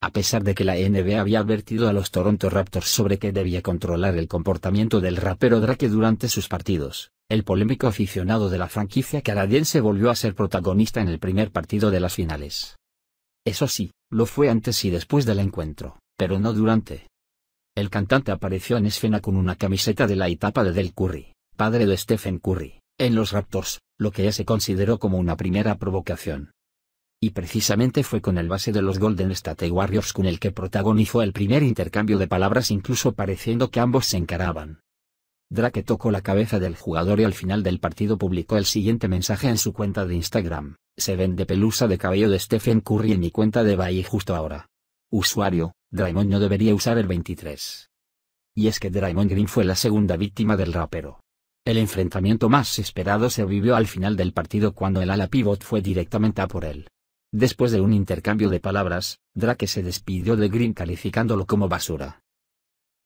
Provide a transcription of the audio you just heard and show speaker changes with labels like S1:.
S1: a pesar de que la NBA había advertido a los Toronto Raptors sobre que debía controlar el comportamiento del rapero Drake durante sus partidos. El polémico aficionado de la franquicia canadiense volvió a ser protagonista en el primer partido de las finales. Eso sí, lo fue antes y después del encuentro, pero no durante. El cantante apareció en escena con una camiseta de la etapa de Del Curry, padre de Stephen Curry, en los Raptors, lo que ya se consideró como una primera provocación y precisamente fue con el base de los Golden State Warriors con el que protagonizó el primer intercambio de palabras incluso pareciendo que ambos se encaraban. Drake tocó la cabeza del jugador y al final del partido publicó el siguiente mensaje en su cuenta de Instagram, se vende pelusa de cabello de Stephen Curry en mi cuenta de Bahía justo ahora. Usuario, Draymond no debería usar el 23. Y es que Draymond Green fue la segunda víctima del rapero. El enfrentamiento más esperado se vivió al final del partido cuando el ala pivot fue directamente a por él. Después de un intercambio de palabras, Drake se despidió de Green calificándolo como basura.